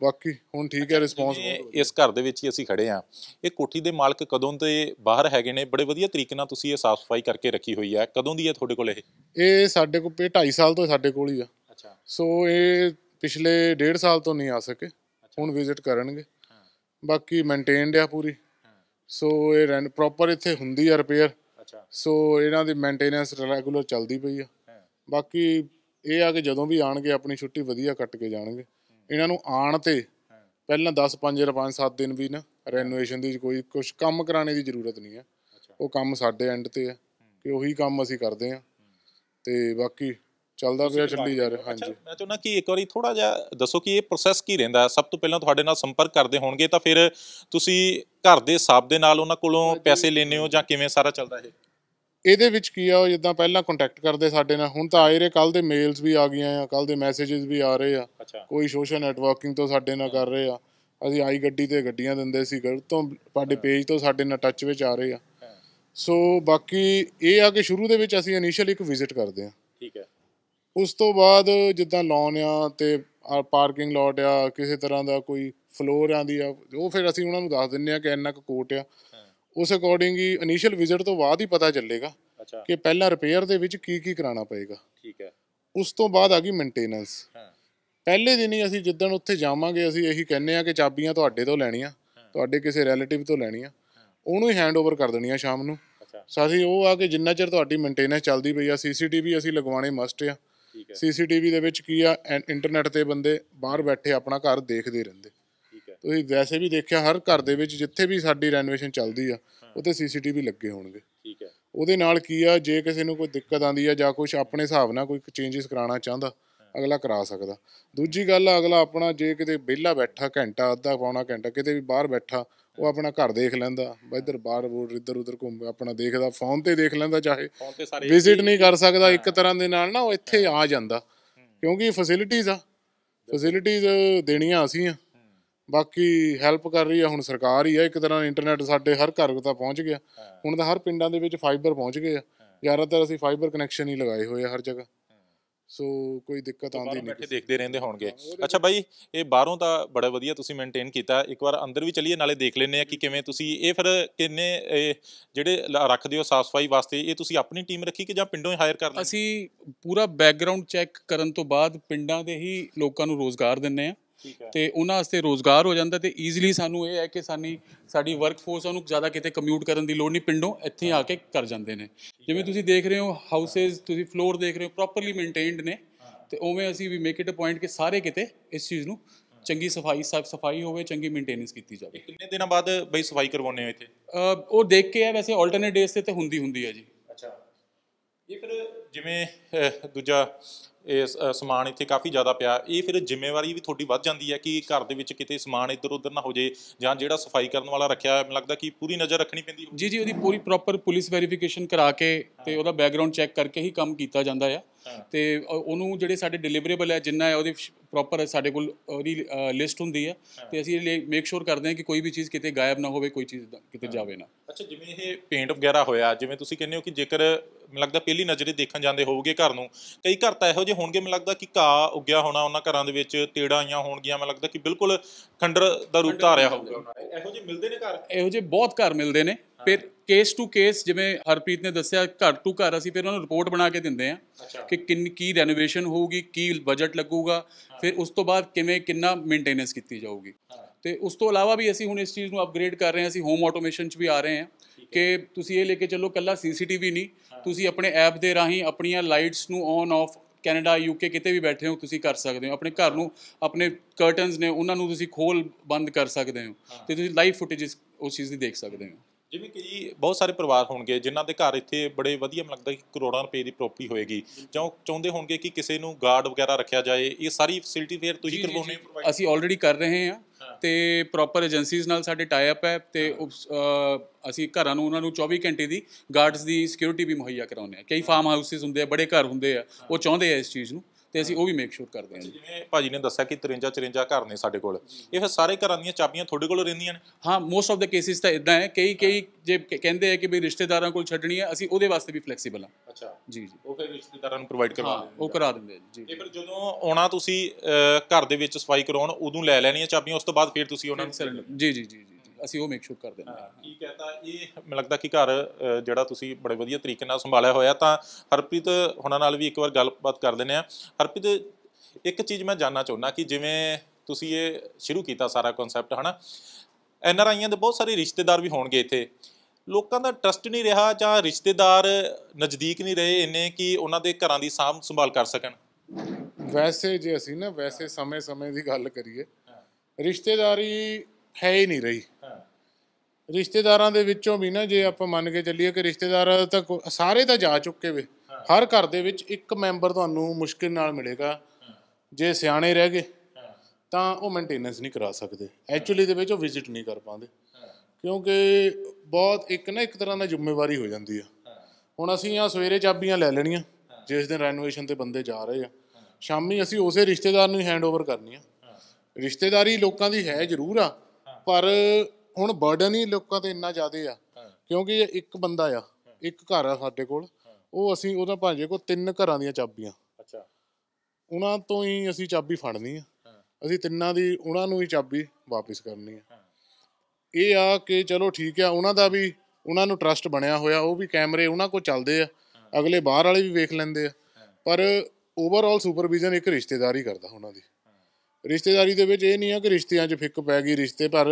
ਬਾਕੀ ਹੁਣ ਠੀਕ ਹੈ ਰਿਸਪੌਂਸ ਇਸ ਘਰ ਦੇ ਵਿੱਚ ਹੀ ਅਸੀਂ ਖੜੇ ਆ ਇਹ ਕੋਠੀ ਦੇ ਮਾਲਕ ਕਦੋਂ ਤੇ ਬਾਹਰ ਹੈਗੇ ਨੇ ਬੜੇ ਵਧੀਆ ਤਰੀਕੇ ਨਾਲ ਤੁਸੀਂ ਇਹ ਸਾਫ਼ ਸਫਾਈ ਕਰਕੇ ਰੱਖੀ ਹੋਈ ਹੈ ਕਦੋਂ ਦੀ ਹੈ ਤੁਹਾਡੇ ਕੋਲ ਇਹ ਇਹ ਸਾਡੇ ਕੋਲ ਪੇ 2.5 ਸਾਲ ਤੋਂ ਸਾਡੇ ਕੋਲ ਹੀ ਆ ਅੱਛਾ ਸੋ ਇਹ ਪਿਛਲੇ 1.5 ਸਾਲ ਤੋਂ ਨਹੀਂ ਆ ਸਕੇ ਹੁਣ ਵਿਜ਼ਿਟ ਕਰਨਗੇ ਬਾਕੀ ਮੇਨਟੇਨਡ ਆ ਪੂਰੀ ਸੋ ਇਹ ਪ੍ਰੋਪਰ ਇੱਥੇ ਹੁੰਦੀ ਆ ਰਿਪੇਅਰ ਅੱਛਾ ਸੋ ਇਹਨਾਂ ਦੀ ਮੇਨਟੇਨੈਂਸ ਰੈਗੂਲਰ ਚੱਲਦੀ ਪਈ ਆ ਬਾਕੀ ਇਹ ਆ ਕਿ ਜਦੋਂ ਵੀ ਆਣਗੇ ਆਪਣੀ ਛੁੱਟੀ ਵਧੀਆ ਕੱਟ ਕੇ ਜਾਣਗੇ ਇਹਨਾਂ ਨੂੰ ਆਣ ਤੇ ਪਹਿਲਾਂ 10 5 5 7 ਦਿਨ ਵੀ ਨਾ ਰੈਨੋਵੇਸ਼ਨ ਦੀ ਕੋਈ ਕੁਝ ਕੰਮ ਕਰਾਣੇ ਦੀ ਜ਼ਰੂਰਤ ਨਹੀਂ ਆ ਉਹ ਕੰਮ ਸਾਡੇ ਐਂਡ ਤੇ ਆ ਕਿ ਉਹੀ ਕੰਮ ਅਸੀਂ ਕਰਦੇ ਆ ਤੇ ਬਾਕੀ ਚੱਲਦਾ ਪਿਆ ਚੱਲੀ ਜਾ ਰਿਹਾ ਹਾਂਜੀ ਮੈਂ ਚਾਹੁੰਦਾ ਕਿ ਇੱਕ ਵਾਰੀ ਥੋੜਾ ਜਿਹਾ ਦੱਸੋ ਕਿ ਇਹ ਪ੍ਰੋਸੈਸ ਕੀ ਰਹਿੰਦਾ ਸਭ ਤੋਂ ਪਹਿਲਾਂ ਤੁਹਾਡੇ ਨਾਲ ਸੰਪਰਕ ਕਰਦੇ ਹੋਣਗੇ ਤਾਂ ਫਿਰ ਤੁਸੀਂ ਘਰ ਦੇ ਹਿਸਾਬ ਦੇ ਨਾਲ ਉਹਨਾਂ ਕੋਲੋਂ ਪੈਸੇ ਲੈਣੇ ਹੋ ਜਾਂ ਕਿਵੇਂ ਸਾਰਾ ਚੱਲਦਾ ਇਹ ਇਹਦੇ ਵਿੱਚ ਕੀ ਆ ਉਹ ਜਿੱਦਾਂ ਪਹਿਲਾਂ ਕੰਟੈਕਟ ਕਰਦੇ ਸਾਡੇ ਨਾਲ ਹੁਣ ਤਾਂ ਆਏ ਰੇ ਕੱਲ ਦੇ ਮੇਲਸ ਵੀ ਆ ਗਈਆਂ ਆ ਕੱਲ ਦੇ ਮੈਸੇजेस ਵੀ ਆ ਰਹੇ ਆ ਕੋਈ ਸੋਸ਼ਲ ਨੈਟਵਰਕਿੰਗ ਤੋਂ ਸਾਡੇ ਨਾਲ ਕਰ ਰਹੇ ਆ ਅਸੀਂ ਆਈ ਗੱਡੀ ਤੇ ਗੱਡੀਆਂ ਦਿੰਦੇ ਸੀ ਗਲਤ ਤੋਂ ਸਾਡੇ ਪੇਜ ਤੋਂ ਸਾਡੇ ਨਾਲ ਟੱਚ ਵਿੱਚ ਆ ਰਹੇ ਆ ਸੋ ਬਾਕੀ ਇਹ ਆ ਕਿ ਸ਼ੁਰੂ ਦੇ ਵਿੱਚ ਅਸੀਂ ਇਨੀਸ਼ੀਅਲ ਇੱਕ ਵਿਜ਼ਿਟ ਕਰਦੇ ਆ ਠੀਕ ਹੈ ਉਸ ਤੋਂ ਬਾਅਦ ਜਿੱਦਾਂ ਲੌਨ ਆ ਤੇ ਪਾਰਕਿੰਗ ਲੋਟ ਆ ਕਿਸੇ ਤਰ੍ਹਾਂ ਦਾ ਕੋਈ ਫਲੋਰ ਆਂਦੀ ਆ ਉਹ ਫਿਰ ਅਸੀਂ ਉਹਨਾਂ ਨੂੰ ਦੱਸ ਦਿੰਨੇ ਆ ਕਿ ਇੰਨਾ ਕੁ ਕੋਟ ਆ ਉਸ ਅਕੋਰਡਿੰਗ ਹੀ ਇਨੀਸ਼ੀਅਲ ਵਿਜ਼ਿਟ ਤੋਂ ਬਾਅਦ ਹੀ ਪਤਾ ਚੱਲੇਗਾ ਕਿ ਪਹਿਲਾਂ ਰਿਪੇਅਰ ਦੇ ਵਿੱਚ ਕੀ ਕੀ ਕਰਾਉਣਾ ਪਏਗਾ ਠੀਕ ਹੈ ਉਸ ਤੋਂ ਬਾਅਦ ਆ ਗਈ ਮੇਨਟੇਨੈਂਸ ਹਾਂ ਪਹਿਲੇ ਦਿਨ ਹੀ ਅਸੀਂ ਜਿੱਦਣ ਉੱਥੇ ਜਾਵਾਂਗੇ ਅਸੀਂ ਇਹੀ ਕਹਿੰਨੇ ਆ ਕਿ ਚਾਬੀਆਂ ਤੁਹਾਡੇ ਤੋਂ ਲੈਣੀਆਂ ਤੁਹਾਡੇ ਕਿਸੇ ਰਿਲੇਟਿਵ ਤੋਂ ਲੈਣੀਆਂ ਉਹਨੂੰ ਹੀ ਹੈਂਡਓਵਰ ਕਰ ਦੇਣੀਆਂ ਸ਼ਾਮ ਨੂੰ ਸਾਥੀ ਉਹ ਆ ਕਿ ਜਿੰਨਾ ਚਿਰ ਤੁਹਾਡੀ ਮੇਨਟੇਨੈਂਸ ਚੱਲਦੀ ਪਈ ਆ ਸੀਸੀਟੀਵੀ ਅਸੀਂ ਲਗਵਾਉਣੇ ਮਸਟ ਆ ਠੀਕ ਹੈ ਸੀਸੀਟੀਵੀ ਦੇ ਵਿੱਚ ਕੀ ਆ ਇੰਟਰਨੈਟ ਤੇ ਬੰਦੇ ਬਾਹਰ ਬੈਠੇ ਆਪਣਾ ਘਰ ਦੇਖਦੇ ਰਹਿੰਦੇ ਠੀਕ ਹੈ ਤੁਸੀਂ ਵੈਸੇ ਵੀ ਦੇਖਿਆ ਹਰ ਘਰ ਦੇ ਵਿੱਚ ਜਿੱਥੇ ਵੀ ਸਾਡੀ ਰੈਨੋਵੇਸ਼ਨ ਚੱਲਦੀ ਆ ਉੱਥੇ ਸੀਸੀਟੀਵੀ ਲੱਗੇ ਹੋਣਗੇ ਠੀਕ ਹੈ ਉਹਦੇ ਨਾਲ ਕੀ ਆ ਜੇ ਕਿਸੇ ਨੂੰ ਕੋਈ ਦਿੱਕਤ ਆਂਦੀ ਆ ਜਾਂ ਕੁਝ ਆਪਣੇ ਹਿਸਾਬ ਨਾਲ ਕੋਈ ਚੇਂਜਸ ਕਰਾਉਣਾ ਚਾਹੁੰਦਾ ਅਗਲਾ ਕਰਾ ਸਕਦਾ ਦੂਜੀ ਗੱਲ ਆ ਅਗਲਾ ਆਪਣਾ ਜੇ ਕਿਤੇ ਵਿਹਲਾ ਬੈਠਾ ਘੰਟਾ ਅੱਧਾ ਪੌਣਾ ਘੰਟਾ ਕਿਤੇ ਵੀ ਬਾਹਰ ਬੈਠਾ ਉਹ ਆਪਣਾ ਘਰ ਦੇਖ ਲੈਂਦਾ ਇੱਧਰ ਬਾਹਰ ਬੋਰ ਇੱਧਰ ਉਧਰ ਘੁੰਮ ਆਪਣਾ ਦੇਖਦਾ ਫੋਨ ਤੇ ਦੇਖ ਲੈਂਦਾ ਚਾਹੇ ਵਿਜ਼ਿਟ ਨਹੀਂ ਕਰ ਸਕਦਾ ਇੱਕ ਤਰ੍ਹਾਂ ਦੇ ਨਾਲ ਨਾ ਉਹ ਇੱਥੇ ਆ ਜਾਂਦਾ ਕਿਉਂਕਿ ਫੈਸਿਲਿਟੀਆਂ ਆ ਫੈਸਿਲਿਟੀਆਂ ਦੇਣੀਆਂ ਅਸੀਂ ਆ ਬਾਕੀ ਹੈਲਪ ਕਰ ਰਹੀ ਆ ਹੁਣ ਸਰਕਾਰ ਹੀ ਆ ਇੱਕ ਤਰ੍ਹਾਂ ਇੰਟਰਨੈਟ ਸਾਡੇ ਹਰ ਘਰ ਤੱਕ ਪਹੁੰਚ ਗਿਆ ਹੁਣ ਤਾਂ ਹਰ ਪਿੰਡਾਂ ਦੇ ਵਿੱਚ ਫਾਈਬਰ ਪਹੁੰਚ ਗਏ ਆ ਜ਼ਿਆਦਾਤਰ ਅਸੀਂ ਫਾਈਬਰ ਕਨੈਕਸ਼ਨ ਹੀ ਲਗਾਏ ਹੋਏ ਆ ਹਰ ਜਗ੍ਹਾ ਸੋ ਕੋਈ ਦਿੱਕਤ ਆਉਂਦੀ ਨਹੀਂ ਬੈਠੇ ਦੇਖਦੇ ਰਹਿੰਦੇ ਹੋਣਗੇ ਅੱਛਾ ਬਾਈ ਇਹ ਬਾਹਰੋਂ ਤਾਂ ਬੜਾ ਵਧੀਆ ਤੁਸੀਂ ਮੇਨਟੇਨ ਕੀਤਾ ਇੱਕ ਵਾਰ ਅੰਦਰ ਵੀ ਚਲੀਏ ਨਾਲੇ ਦੇਖ ਲੈਨੇ ਆ ਕਿ ਕਿਵੇਂ ਤੁਸੀਂ ਇਹ ਫਿਰ ਕਿੰਨੇ ਜਿਹੜੇ ਰੱਖਦੇ ਹੋ ਸਾਫ ਸਫਾਈ ਵਾਸਤੇ ਇਹ ਤੁਸੀਂ ਆਪਣੀ ਟੀਮ ਰੱਖੀ ਕਿ ਜਾਂ ਪਿੰਡੋਂ ਹੀ ਹਾਇਰ ਕਰ ਲਈ ਅਸੀਂ ਪੂਰਾ ਬੈਕਗ੍ਰਾਉਂਡ ਚੈੱਕ ਕਰਨ ਤੋਂ ਬਾਅਦ ਪਿੰਡਾਂ ਦੇ ਹੀ ਲੋਕਾਂ ਨੂੰ ਰੋਜ਼ਗਾਰ ਦਿੰਨੇ ਆ ਤੇ ਉਹਨਾਂ ਵਾਸਤੇ ਰੋਜ਼ਗਾਰ ਹੋ ਜਾਂਦਾ ਤੇ ਈਜ਼ੀਲੀ ਸਾਨੂੰ ਇਹ ਹੈ ਕਿ ਸਾਨੀ ਸਾਡੀ ਵਰਕਫੋਰਸ ਉਹਨੂੰ ਜ਼ਿਆਦਾ ਕਿਤੇ ਕਮਿਊਟ ਕਰਨ ਦੀ ਲੋੜ ਨਹੀਂ ਪਿੰਡੋਂ ਇੱਥੇ ਆ ਕੇ ਕਰ ਜਾਂਦੇ ਨੇ ਜਿਵੇਂ ਤੁਸੀਂ ਦੇਖ ਰਹੇ ਹੋ ਹਾਊਸਸ ਤੁਸੀਂ ਫਲੋਰ ਦੇਖ ਰਹੇ ਹੋ ਪ੍ਰੋਪਰਲੀ ਮੇਨਟੇਨਡ ਨੇ ਤੇ ਉਵੇਂ ਅਸੀਂ ਵੀ ਮੇਕ ਇਟ ਅ ਪੁਆਇੰਟ ਕਿ ਸਾਰੇ ਕਿਤੇ ਇਸ ਚੀਜ਼ ਨੂੰ ਚੰਗੀ ਸਫਾਈ ਸਾਫ ਸਫਾਈ ਹੋਵੇ ਚੰਗੀ ਮੇਨਟੇਨੈਂਸ ਕੀਤੀ ਜਾਵੇ ਕਿੰਨੇ ਦਿਨਾਂ ਬਾਅਦ ਬਈ ਸਫਾਈ ਕਰਵਾਉਣੇ ਹੋ ਇੱਥੇ ਉਹ ਦੇਖ ਕੇ ਹੈ ਵੈਸੇ ਆਲਟਰਨੇਟ ਡੇਸ ਤੇ ਤੇ ਹੁੰਦੀ ਹੁੰਦੀ ਹੈ ਜੀ ਅੱਛਾ ਇਹ ਫਿਰ ਜਿਵੇਂ ਦੂਜਾ ਇਸ ਸਮਾਨ ਇੱਥੇ ਕਾਫੀ ਜ਼ਿਆਦਾ ਪਿਆ ਇਹ ਫਿਰ ਜ਼ਿੰਮੇਵਾਰੀ ਵੀ ਤੁਹਾਡੀ ਵੱਧ ਜਾਂਦੀ ਹੈ ਕਿ ਘਰ ਦੇ ਵਿੱਚ ਕਿਤੇ ਸਮਾਨ ਇੱਧਰ ਉੱਧਰ ਨਾ ਹੋ ਜੇ ਜਾਂ ਜਿਹੜਾ ਸਫਾਈ ਕਰਨ ਵਾਲਾ ਰੱਖਿਆ ਮੈਨੂੰ ਲੱਗਦਾ ਕਿ ਪੂਰੀ ਨਜ਼ਰ ਰੱਖਣੀ ਪੈਂਦੀ ਹੋਵੇ ਜੀ ਜੀ ਉਹਦੀ ਪੂਰੀ ਪ੍ਰੋਪਰ ਪੁਲਿਸ ਵੈਰੀਫਿਕੇਸ਼ਨ ਕਰਾ ਕੇ ਤੇ ਉਹਦਾ ਬੈਕਗ੍ਰਾਉਂਡ ਚੈੱਕ ਕਰਕੇ ਹੀ ਕੰਮ ਕੀਤਾ ਜਾਂਦਾ ਹੈ ਤੇ ਉਹਨੂੰ ਜਿਹੜੇ ਸਾਡੇ ਡਿਲੀਵਰੇਬਲ ਹੈ ਜਿੰਨਾ ਹੈ ਉਹਦੇ ਪ੍ਰੋਪਰ ਸਾਡੇ ਕੋਲ ਉਹਦੀ ਲਿਸਟ ਹੁੰਦੀ ਹੈ ਤੇ ਅਸੀਂ ਇਹ ਮੇਕ ਸ਼ੋਰ ਕਰਦੇ ਹਾਂ ਕਿ ਕੋਈ ਵੀ ਚੀਜ਼ ਕਿਤੇ ਗਾਇਬ ਨਾ ਹੋਵੇ ਕੋਈ ਚੀਜ਼ ਕਿਤੇ ਜਾਵੇ ਨਾ ਅੱਛਾ ਜਿਵੇਂ ਇਹ ਪੇਂਟ ਵਗੈਰਾ ਹੋਇਆ ਜਿਵੇਂ ਤੁਸੀਂ ਕਹਿੰਦੇ ਹੋ ਕਿ ਜੇਕਰ ਮੈਨੂੰ ਲੱਗਦਾ ਪਹਿਲੀ ਨਜ਼ਰੇ ਦੇਖਣ ਜਾਂਦੇ ਹੋਵੋਗੇ ਘਰ ਨੂੰ ਕਈ ਘਰ ਤਾਂ ਇਹੋ ਜਿਹੇ ਹੋਣਗੇ ਮੈਨੂੰ ਲੱਗਦਾ ਕਿ ਘਾ ਉੱਗਿਆ ਹੋਣਾ ਉਹਨਾਂ ਘਰਾਂ ਦੇ ਵਿੱਚ ਤੇੜਾਂ ਆਈਆਂ ਹੋਣਗੀਆਂ ਮੈਨੂੰ ਲੱਗਦਾ ਕਿ ਬਿਲਕੁਲ ਖੰਡਰ ਦਾ ਰੂਪ ਧਾਰਿਆ ਹੋਊਗਾ ਇਹੋ ਜਿਹੇ ਮਿਲਦੇ ਨੇ ਘਰ ਇਹੋ ਜਿਹੇ ਬਹੁਤ ਘਰ ਮਿਲਦੇ ਨੇ ਫਿਰ ਕੇਸ ਟੂ ਕੇਸ ਜਿਵੇਂ ਹਰਪ੍ਰੀਤ ਨੇ ਦੱਸਿਆ ਘਰ ਟੂ ਘਰ ਅਸੀਂ ਫਿਰ ਉਹਨਾਂ ਨੂੰ ਰਿਪੋਰਟ ਬਣਾ ਕੇ ਦਿੰਦੇ ਆ ਕਿ ਕਿੰਨ ਕੀ ਰੈਨੋਵੇਸ਼ਨ ਹੋਊਗੀ ਕੀ ਬਜਟ ਲੱਗੂਗਾ ਫਿਰ ਉਸ ਤੋਂ ਬਾਅਦ ਕਿਵੇਂ ਕਿੰਨਾ ਮੇਨਟੇਨੈਂਸ ਕੀਤੀ ਜਾਊਗੀ ਤੇ ਉਸ ਤੋਂ ਇਲਾਵਾ ਵੀ ਅਸੀਂ ਹੁਣ ਇਸ ਚੀਜ਼ ਨੂੰ ਅਪਗ੍ਰੇਡ ਕਰ ਰਹੇ ਹਾਂ ਅਸੀਂ ਹੋਮ ਆਟੋਮੇਸ਼ਨ 'ਚ ਵੀ ਆ ਰਹੇ ਹਾਂ ਕਿ ਤੁਸੀਂ ਇਹ ਲੈ ਕੇ ਚੱਲੋ ਕੱਲਾ ਸੀਸੀਟੀਵੀ ਨਹੀਂ ਤੁਸੀਂ ਆਪਣੇ ਐਪ ਦੇ ਰਾਹੀਂ ਆਪਣੀਆਂ ਲਾਈਟਸ ਨੂੰ ਔਨ ਆਫ ਕੈਨੇਡਾ ਯੂਕੇ ਕਿਤੇ ਵੀ ਬੈਠੇ ਹੋ ਤੁਸੀਂ ਕਰ ਸਕਦੇ ਹੋ ਆਪਣੇ ਘਰ ਨੂੰ ਆਪਣੇ ਕਰਟਨਸ ਨੇ ਉਹਨਾਂ ਨੂੰ ਤੁਸੀਂ ਖੋਲ ਬੰਦ ਕਰ ਸਕਦੇ ਹੋ ਤੇ ਤੁਸੀਂ ਲਾਈਵ ਫੁਟੇਜਸ ਉਸ ਚੀਜ਼ ਦੀ ਦੇਖ ਸਕਦੇ ਹੋ ਜਿਵੇਂ ਕਿ ਜੀ ਬਹੁਤ ਸਾਰੇ ਪਰਿਵਾਰ ਹੋਣਗੇ ਜਿਨ੍ਹਾਂ ਦੇ ਘਰ ਇੱਥੇ ਬੜੇ ਵਧੀਆ ਲੱਗਦਾ ਕਿ ਕਰੋੜਾਂ ਰੁਪਏ ਦੀ ਪ੍ਰਾਪਰਟੀ ਹੋਏਗੀ ਜਾਂ ਚਾਹੁੰਦੇ ਹੋਣਗੇ ਕਿ ਕਿਸੇ ਨੂੰ ਗਾਰਡ ਵਗੈਰਾ ਰੱਖਿਆ ਜਾਏ ਇਹ ਸਾਰੀ ਫੈਸਿਲਿਟੀ ਫੇਰ ਤੁਸੀਂ ਕਰਵਾਉਣੇ ਅਸੀਂ ਆਲਰੇਡੀ ਕਰ ਰਹੇ ਹਾਂ ਤੇ ਪ੍ਰੋਪਰ ਏਜੰਸੀਜ਼ ਨਾਲ ਸਾਡੇ ਟਾਈ ਅਪ ਹੈ ਤੇ ਅਸੀਂ ਘਰਾਂ ਨੂੰ ਉਹਨਾਂ ਨੂੰ 24 ਘੰਟੇ ਦੀ ਗਾਰਡਸ ਦੀ ਸਿਕਿਉਰਿਟੀ ਵੀ ਮੁਹੱਈਆ ਕਰਾਉਂਦੇ ਆ ਕਈ ਫਾਰਮ ਹਾਊਸਿਸ ਹੁੰਦੇ ਆ ਬੜੇ ਘਰ ਹੁੰਦੇ ਆ ਉਹ ਚਾਹੁੰਦੇ ਆ ਇਸ ਚੀਜ਼ ਨੂੰ ਤੇ ਅਸੀਂ ਉਹ ਵੀ ਮੇਕ ਸ਼ੋਰ ਕਰਦੇ ਹਾਂ ਜਿਵੇਂ ਭਾਜੀ ਨੇ ਦੱਸਿਆ ਕਿ 53 54 ਘਰ ਨੇ ਸਾਡੇ ਕੋਲ ਇਹ ਫਿਰ ਸਾਰੇ ਘਰਾਂ ਦੀਆਂ ਚਾਬੀਆਂ ਤੁਹਾਡੇ ਕੋਲ ਰਹਿੰਦੀਆਂ ਨੇ ਹਾਂ ਮੋਸਟ ਆਫ ਦਾ ਕੇਸਿਸ ਤਾਂ ਇਦਾਂ ਹੈ ਕਈ ਕਈ ਜੇ ਕਹਿੰਦੇ ਆ ਕਿ ਵੀ ਰਿਸ਼ਤੇਦਾਰਾਂ ਕੋਲ ਛੱਡਣੀ ਹੈ ਅਸੀਂ ਉਹਦੇ ਵਾਸਤੇ ਵੀ ਫਲੈਕਸੀਬਲ ਹਾਂ ਅੱਛਾ ਜੀ ਜੀ ਉਹ ਫਿਰ ਰਿਸ਼ਤੇਦਾਰਾਂ ਨੂੰ ਪ੍ਰੋਵਾਈਡ ਕਰਵਾ ਦਿੰਦੇ ਉਹ ਕਰਾ ਦਿੰਦੇ ਜੀ ਇਹ ਫਿਰ ਜਦੋਂ ਆਉਣਾ ਤੁਸੀਂ ਘਰ ਦੇ ਵਿੱਚ ਸਫਾਈ ਕਰਾਉਣ ਉਦੋਂ ਲੈ ਲੈਣੀਆਂ ਚਾਬੀਆਂ ਉਸ ਤੋਂ ਬਾਅਦ ਫਿਰ ਤੁਸੀਂ ਉਹਨਾਂ ਨੂੰ ਜੀ ਜੀ ਜੀ ਅਸੀਂ ਉਹ ਮੇਕ ਕਰ ਦਿੰਦੇ ਹਾਂ ਕੀ ਕਹਤਾ ਇਹ ਮੈਨੂੰ ਲੱਗਦਾ ਕਿ ਘਰ ਜਿਹੜਾ ਤੁਸੀਂ ਬੜੇ ਵਧੀਆ ਤਰੀਕੇ ਨਾਲ ਸੰਭਾਲਿਆ ਹੋਇਆ ਤਾਂ ਹਰਪ੍ਰੀਤ ਹੁਣਾਂ ਨਾਲ ਵੀ ਇੱਕ ਵਾਰ ਗੱਲਬਾਤ ਕਰ ਦਿੰਦੇ ਆ ਹਰਪ੍ਰੀਤ ਇੱਕ ਚੀਜ਼ ਮੈਂ ਜਾਨਣਾ ਚਾਹੁੰਦਾ ਕਿ ਜਿਵੇਂ ਤੁਸੀਂ ਇਹ ਸ਼ੁਰੂ ਕੀਤਾ ਸਾਰਾ ਕਨਸੈਪਟ ਹਨਾ ਐਨ ਆਰ ਆਈਆਂ ਦੇ ਬਹੁਤ ਸਾਰੇ ਰਿਸ਼ਤੇਦਾਰ ਵੀ ਹੋਣਗੇ ਇੱਥੇ ਲੋਕਾਂ ਦਾ ਟਰਸਟ ਨਹੀਂ ਰਿਹਾ ਜਾਂ ਰਿਸ਼ਤੇਦਾਰ ਨਜ਼ਦੀਕ ਨਹੀਂ ਰਹੇ ਇੰਨੇ ਕਿ ਉਹਨਾਂ ਦੇ ਘਰਾਂ ਦੀ ਸਾਂਭ ਸੰਭਾਲ ਕਰ ਸਕਣ ਵੈਸੇ ਜੇ ਅਸੀਂ ਨਾ ਵੈਸੇ ਸਮੇਂ-ਸਮੇਂ ਦੀ ਗੱਲ ਕਰੀਏ ਰਿਸ਼ਤੇਦਾਰੀ ਹੈ ਹੀ ਨਹੀਂ ਰਹੀ ਰਿਸ਼ਤੇਦਾਰਾਂ ਦੇ ਵਿੱਚੋਂ ਵੀ ਨਾ ਜੇ ਆਪਾਂ ਮੰਨ ਕੇ ਚੱਲੀਏ ਕਿ ਰਿਸ਼ਤੇਦਾਰ ਤਾਂ ਸਾਰੇ ਤਾਂ ਜਾ ਚੁੱਕੇ ਵੇ ਹਰ ਘਰ ਦੇ ਵਿੱਚ ਇੱਕ ਮੈਂਬਰ ਤੁਹਾਨੂੰ ਮੁਸ਼ਕਿਲ ਨਾਲ ਮਿਲੇਗਾ ਜੇ ਸਿਆਣੇ ਰਹਿ ਗਏ ਤਾਂ ਉਹ ਮੇਨਟੇਨੈਂਸ ਨਹੀਂ ਕਰਾ ਸਕਦੇ ਐਕਚੁਅਲੀ ਦੇ ਵਿੱਚ ਉਹ ਵਿਜ਼ਿਟ ਨਹੀਂ ਕਰ ਪਾਉਂਦੇ ਕਿਉਂਕਿ ਬਹੁਤ ਇੱਕ ਨਾ ਇੱਕ ਤਰ੍ਹਾਂ ਦਾ ਜ਼ਿੰਮੇਵਾਰੀ ਹੋ ਜਾਂਦੀ ਆ ਹੁਣ ਅਸੀਂ ਆ ਸਵੇਰੇ ਚਾਬੀਆਂ ਲੈ ਲੈਣੀਆਂ ਜਿਸ ਦਿਨ ਰੈਨੋਵੇਸ਼ਨ ਤੇ ਬੰਦੇ ਜਾ ਰਹੇ ਆ ਸ਼ਾਮੀ ਅਸੀਂ ਉਸੇ ਰਿਸ਼ਤੇਦਾਰ ਨੂੰ ਹੈਂਡਓਵਰ ਕਰਨੀ ਆ ਰਿਸ਼ਤੇਦਾਰੀ ਲੋਕਾਂ ਦੀ ਹੈ ਜ਼ਰੂਰ ਆ ਪਰ ਹੁਣ ਬਰਡਨ ਹੀ ਲੋਕਾਂ ਤੇ ਇੰਨਾ ਜ਼ਿਆਦਾ ਆ ਕਿਉਂਕਿ ਇਹ ਇੱਕ ਬੰਦਾ ਆ ਇੱਕ ਘਰ ਆ ਸਾਡੇ ਕੋਲ ਉਹ ਅਸੀਂ ਉਹਦਾ ਭਾਂਜੇ ਕੋ ਤਿੰਨ ਘਰਾਂ ਦੀਆਂ ਚਾਬੀਆਂ ਅੱਛਾ ਉਹਨਾਂ ਤੋਂ ਹੀ ਅਸੀਂ ਚਾਬੀ ਫੜਨੀ ਆ ਅਸੀਂ ਤਿੰਨਾਂ ਦੀ ਉਹਨਾਂ ਨੂੰ ਹੀ ਚਾਬੀ ਵਾਪਸ ਕਰਨੀ ਆ ਇਹ ਆ ਕਿ ਚਲੋ ਠੀਕ ਆ ਉਹਨਾਂ ਦਾ ਵੀ ਉਹਨਾਂ ਨੂੰ ਟਰਸਟ ਬਣਿਆ ਹੋਇਆ ਉਹ ਵੀ ਕੈਮਰੇ ਉਹਨਾਂ ਕੋ ਚੱਲਦੇ ਆ ਅਗਲੇ ਬਾਹਰ ਵਾਲੇ ਵੀ ਵੇਖ ਲੈਂਦੇ ਆ ਪਰ ਓਵਰਆਲ ਸੁਪਰਵੀਜ਼ਨ ਇੱਕ ਰਿਸ਼ਤੇਦਾਰੀ ਕਰਦਾ ਉਹਨਾਂ ਦੀ ਰਿਸ਼ਤੇਦਾਰੀ ਦੇ ਵਿੱਚ ਇਹ ਨਹੀਂ ਆ ਕਿ ਰਿਸ਼ਤਿਆਂ 'ਚ ਫਿੱਕ ਪੈ ਗਈ ਰਿਸ਼ਤੇ ਪਰ